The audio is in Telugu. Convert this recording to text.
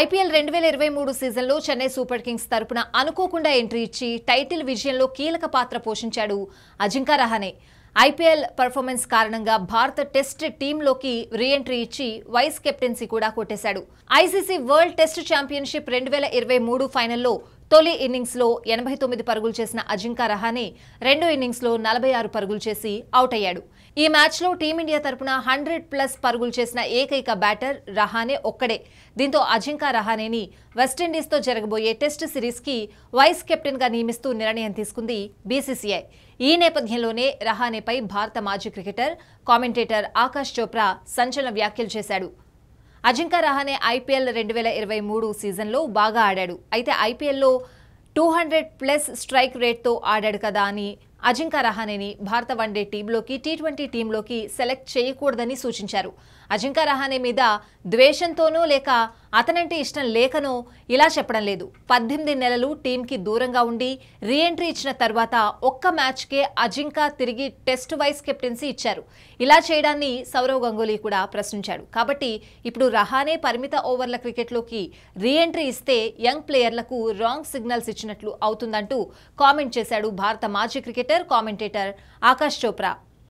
ఐపీఎల్ రెండు వేల ఇరవై మూడు సీజన్లో చెన్నై సూపర్ కింగ్స్ తరపున అనుకోకుండా ఎంట్రీ ఇచ్చి టైటిల్ విజయంలో కీలక పాత్ర పోషించాడు అజింకా రహానే ఐపీఎల్ పర్ఫార్మెన్స్ కారణంగా భారత టెస్ట్ టీంలోకి రీఎంట్రీ ఇచ్చి వైస్ కెప్టెన్సీ కూడా కొట్టేశాడు ఐసీసీ వరల్డ్ టెస్ట్ ఛాంపియన్షిప్ రెండు వేల ఇరవై మూడు ఫైనల్లో తొలి లో ఎనభై తొమ్మిది పరుగులు చేసిన అజింకా రహానే రెండో ఇన్నింగ్స్లో నలభై ఆరు పరుగులు చేసి అవుట్ అయ్యాడు ఈ మ్యాచ్లో టీమిండియా తరపున హండ్రెడ్ ప్లస్ పరుగులు చేసిన ఏకైక బ్యాటర్ రహానే ఒక్కడే దీంతో అజింకా రహానేని వెస్టిండీస్ తో జరగబోయే టెస్ట్ సిరీస్ కి వైస్ కెప్టెన్ గా నియమిస్తూ నిర్ణయం తీసుకుంది బీసీసీఐ ఈ నేపథ్యంలోనే రహానేపై భారత మాజీ క్రికెటర్ కామెంటేటర్ ఆకాష్ చోప్రా సంచలన వ్యాఖ్యలు చేశాడు అజింకా రహానే ఐపీఎల్ రెండు వేల ఇరవై మూడు సీజన్లో బాగా ఆడాడు అయితే ఐపీఎల్లో టూ హండ్రెడ్ ప్లస్ స్ట్రైక్ రేట్తో ఆడాడు కదా అని అజింకా రహానేని భారత వన్డే టీంలోకి టీ ట్వంటీ టీంలోకి సెలెక్ట్ చేయకూడదని సూచించారు అజింకా రహానే మీద ద్వేషంతోనూ లేక అతనంటే ఇష్టం లేకనో ఇలా చెప్పడం లేదు పద్దెనిమిది నెలలు టీంకి దూరంగా ఉండి రీఎంట్రీ ఇచ్చిన తర్వాత ఒక్క మ్యాచ్కే అజింకా తిరిగి టెస్ట్ వైస్ కెప్టెన్సీ ఇచ్చారు ఇలా చేయడాన్ని సౌరవ్ గంగూలీ కూడా ప్రశ్నించాడు కాబట్టి ఇప్పుడు రహానే పరిమిత ఓవర్ల క్రికెట్లోకి రీఎంట్రీ ఇస్తే యంగ్ ప్లేయర్లకు రాంగ్ సిగ్నల్స్ ఇచ్చినట్లు అవుతుందంటూ కామెంట్ చేశాడు భారత మాజీ క్రికెటర్ కామెంటేటర్ ఆకాష్ చోప్రా